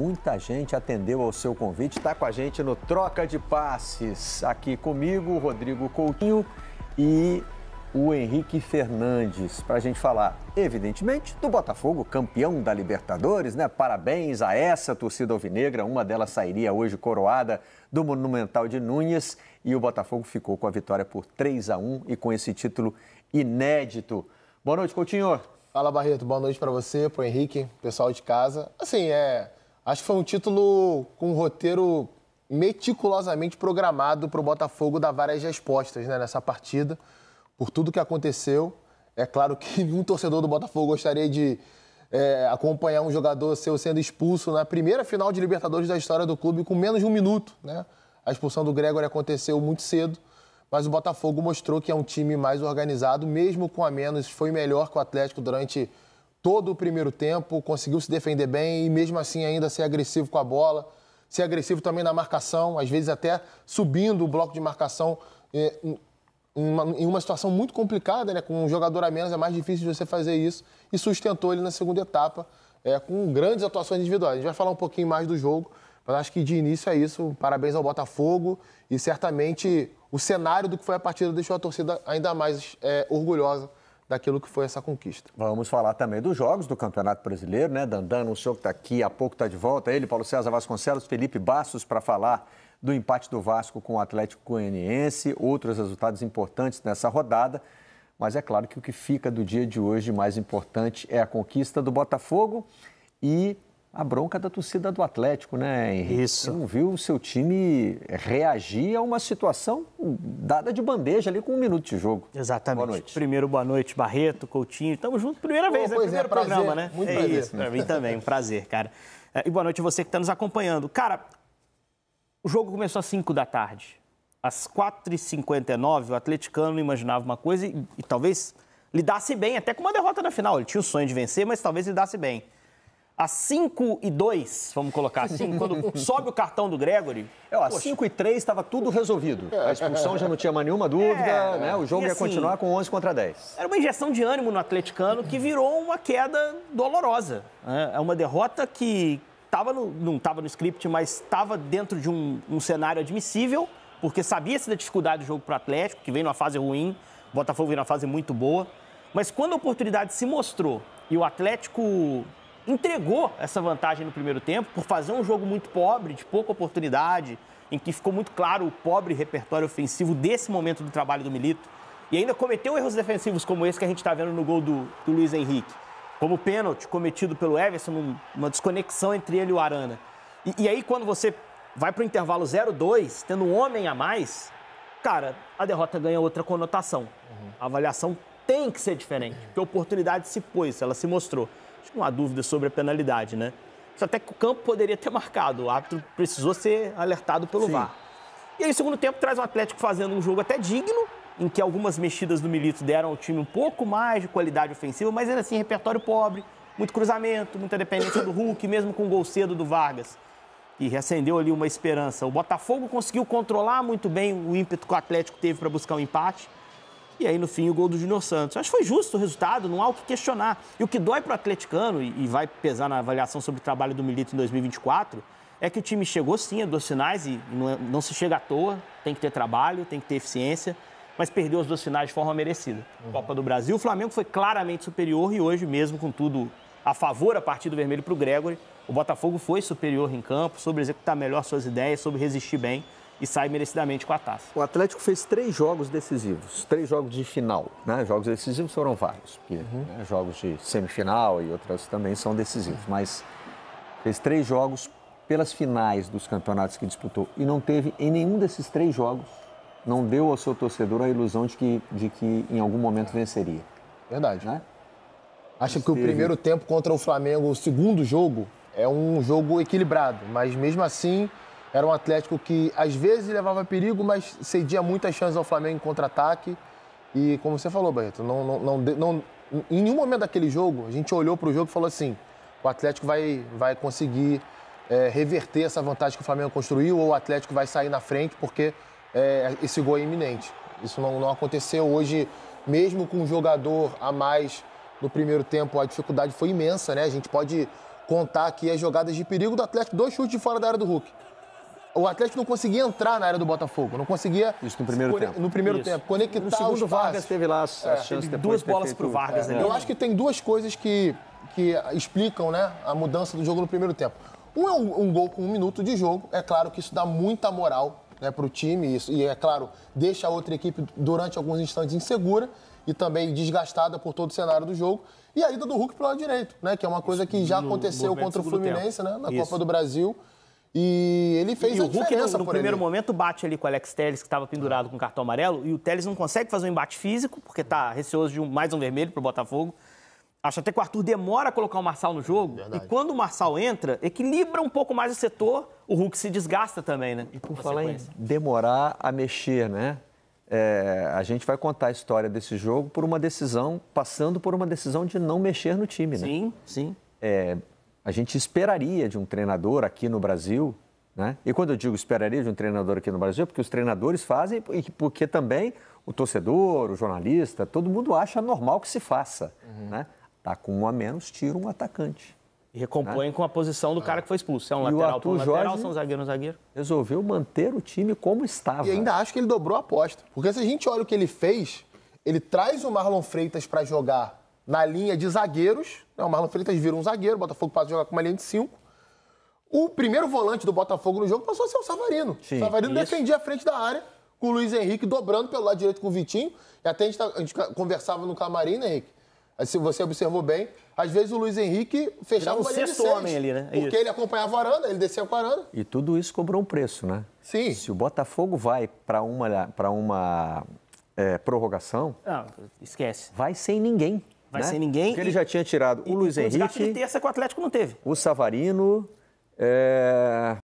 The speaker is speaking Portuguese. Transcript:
Muita gente atendeu ao seu convite, está com a gente no Troca de Passes. Aqui comigo, Rodrigo Coutinho e o Henrique Fernandes, para a gente falar, evidentemente, do Botafogo, campeão da Libertadores, né? Parabéns a essa torcida alvinegra, uma delas sairia hoje coroada do Monumental de Núñez e o Botafogo ficou com a vitória por 3 a 1 e com esse título inédito. Boa noite, Coutinho. Fala, Barreto. Boa noite para você, para o Henrique, pessoal de casa. Assim, é Acho que foi um título com um roteiro meticulosamente programado para o Botafogo dar várias respostas né, nessa partida, por tudo que aconteceu. É claro que nenhum torcedor do Botafogo gostaria de é, acompanhar um jogador seu sendo expulso na primeira final de Libertadores da história do clube com menos de um minuto. Né? A expulsão do Gregory aconteceu muito cedo, mas o Botafogo mostrou que é um time mais organizado, mesmo com a menos, foi melhor que o Atlético durante todo o primeiro tempo, conseguiu se defender bem e mesmo assim ainda ser agressivo com a bola, ser agressivo também na marcação, às vezes até subindo o bloco de marcação é, em, uma, em, uma, situação muito complicada, né? Com um jogador a menos é mais difícil de você fazer isso e sustentou ele na segunda etapa é, com grandes atuações individuais. A gente vai falar um pouquinho mais do jogo, mas acho que de início é isso. Parabéns ao Botafogo e certamente o cenário do que foi a partida deixou a torcida ainda mais é, orgulhosa daquilo que foi essa conquista. Vamos falar também dos jogos do Campeonato Brasileiro, né? Dandan, o senhor que está aqui, há pouco está de volta, ele, Paulo César Vasconcelos, Felipe Bastos, para falar do empate do Vasco com o Atlético Goianiense, outros resultados importantes nessa rodada. Mas é claro que o que fica do dia de hoje mais importante é a conquista do Botafogo e a bronca da torcida do Atlético, né, Henrique? Isso. Não viu o seu time reagir a uma situação dada de bandeja ali com um minuto de jogo. Exatamente. Boa noite. Primeiro, boa noite, Barreto, Coutinho. Tamo junto, primeira oh, vez, né? É, Primeiro é, programa, né? Muito é prazer. Isso, né? pra mim também, um prazer, cara. É, e boa noite a você que está nos acompanhando. Cara, o jogo começou às 5 da tarde. Às 4h59, o atleticano imaginava uma coisa e, e talvez lidasse bem, até com uma derrota na final. Ele tinha o sonho de vencer, mas talvez lidasse bem a 5 e 2, vamos colocar assim, quando sobe o cartão do Gregory. É, ó, 5 e 3 estava tudo resolvido. É. A expulsão já não tinha mais nenhuma dúvida, é, né? O jogo ia assim, continuar com 11 contra 10. Era uma injeção de ânimo no atleticano que virou uma queda dolorosa. Né? É uma derrota que tava no, não estava no script, mas estava dentro de um, um cenário admissível, porque sabia-se da dificuldade do jogo para o Atlético, que vem numa fase ruim, Botafogo vem numa fase muito boa. Mas quando a oportunidade se mostrou e o Atlético entregou essa vantagem no primeiro tempo por fazer um jogo muito pobre, de pouca oportunidade, em que ficou muito claro o pobre repertório ofensivo desse momento do trabalho do Milito. E ainda cometeu erros defensivos como esse que a gente está vendo no gol do, do Luiz Henrique. Como o pênalti cometido pelo Everson, uma desconexão entre ele e o Arana. E, e aí, quando você vai para o intervalo 0-2, tendo um homem a mais, cara, a derrota ganha outra conotação. Uhum. A avaliação tem que ser diferente, porque a oportunidade se pôs, ela se mostrou. Acho que não há dúvida sobre a penalidade, né? Isso até que o campo poderia ter marcado. O árbitro precisou ser alertado pelo Sim. VAR. E aí, segundo tempo, traz o Atlético fazendo um jogo até digno, em que algumas mexidas do Milito deram ao time um pouco mais de qualidade ofensiva, mas ainda assim, repertório pobre, muito cruzamento, muita dependência do Hulk, mesmo com o gol cedo do Vargas. E reacendeu ali uma esperança. O Botafogo conseguiu controlar muito bem o ímpeto que o Atlético teve para buscar o um empate. E aí, no fim, o gol do Júnior Santos. Acho que foi justo o resultado, não há o que questionar. E o que dói para o atleticano, e vai pesar na avaliação sobre o trabalho do Milito em 2024, é que o time chegou sim a dois finais, e não, é, não se chega à toa. Tem que ter trabalho, tem que ter eficiência mas perdeu os dois finais de forma merecida. Uhum. Copa do Brasil, o Flamengo foi claramente superior e hoje mesmo, com tudo a favor a partir do vermelho para o Gregory, o Botafogo foi superior em campo, sobre executar melhor suas ideias, sobre resistir bem e sai merecidamente com a taça. O Atlético fez três jogos decisivos, três jogos de final. Né? Jogos decisivos foram vários, porque uhum. né, jogos de semifinal e outras também são decisivos, mas fez três jogos pelas finais dos campeonatos que disputou e não teve em nenhum desses três jogos, não deu ao seu torcedor a ilusão de que, de que em algum momento venceria. Verdade. Né? Acha que teve... o primeiro tempo contra o Flamengo, o segundo jogo, é um jogo equilibrado, mas mesmo assim era um Atlético que às vezes levava perigo, mas cedia muitas chances ao Flamengo em contra-ataque. E como você falou, Barreto, não, não, não, em nenhum momento daquele jogo a gente olhou para o jogo e falou assim: o Atlético vai, vai conseguir é, reverter essa vantagem que o Flamengo construiu ou o Atlético vai sair na frente porque é, esse gol é iminente. Isso não, não aconteceu hoje, mesmo com um jogador a mais no primeiro tempo, a dificuldade foi imensa, né? A gente pode contar aqui as jogadas de perigo do Atlético, dois chutes de fora da área do Hulk o Atlético não conseguia entrar na área do Botafogo, não conseguia. Isso no primeiro tempo. No primeiro Isso. tempo, conectar no segundo, os Vargas teve lá é. a é, chance teve duas bolas para o Vargas. É, né? Eu acho que tem duas coisas que, que explicam né, a mudança do jogo no primeiro tempo. Um é um, um gol com um minuto de jogo. É claro que isso dá muita moral né, para o time isso, e, é claro, deixa a outra equipe durante alguns instantes insegura e também desgastada por todo o cenário do jogo. E a ida do Hulk para o lado direito, né, que é uma coisa que já aconteceu contra o Fluminense né, na isso. Copa do Brasil. E ele fez e a o Hulk, diferença no, no primeiro ele. momento, bate ali com o Alex Telles, que estava pendurado com cartão amarelo, e o Telles não consegue fazer um embate físico, porque está receoso de um, mais um vermelho para o Botafogo. Acho até que o Arthur demora a colocar o Marçal no jogo. Verdade. E quando o Marçal entra, equilibra um pouco mais o setor, o Hulk se desgasta também, né? E por falar em demorar a mexer, né? É, a gente vai contar a história desse jogo por uma decisão, passando por uma decisão de não mexer no time, né? Sim, sim. É, a gente esperaria de um treinador aqui no Brasil, né? E quando eu digo esperaria de um treinador aqui no Brasil, é porque os treinadores fazem e porque também o torcedor, o jornalista, todo mundo acha normal que se faça, uhum. né? Tá com um a menos, tira um atacante. E recompõe né? com a posição do cara que foi expulso. É um e lateral para um lateral, são zagueiro, um zagueiro. Resolveu manter o time como estava. E ainda acho que ele dobrou a aposta. Porque se a gente olha o que ele fez, ele traz o Marlon Freitas para jogar na linha de zagueiros. Né? O Marlon Freitas vira um zagueiro, o Botafogo passa a jogar com uma linha de cinco. O primeiro volante do Botafogo no jogo passou a ser o Savarino. Sim, o Savarino isso. defendia a frente da área, com o Luiz Henrique dobrando pelo lado direito com o Vitinho. E até a gente, tá, a gente conversava no camarim, né, Henrique? Se você observou bem, às vezes o Luiz Henrique fechava um uma linha de seis, homem ali, né? Porque isso. ele acompanhava a varanda, ele descia com a varanda. E tudo isso cobrou um preço, né? Sim. Se o Botafogo vai para uma, pra uma é, prorrogação... Não, ah, esquece. Vai sem ninguém. Vai né? sem ninguém. Porque e, ele já tinha tirado o Luiz Henrique. O de terça que o Atlético não teve. O Savarino. É...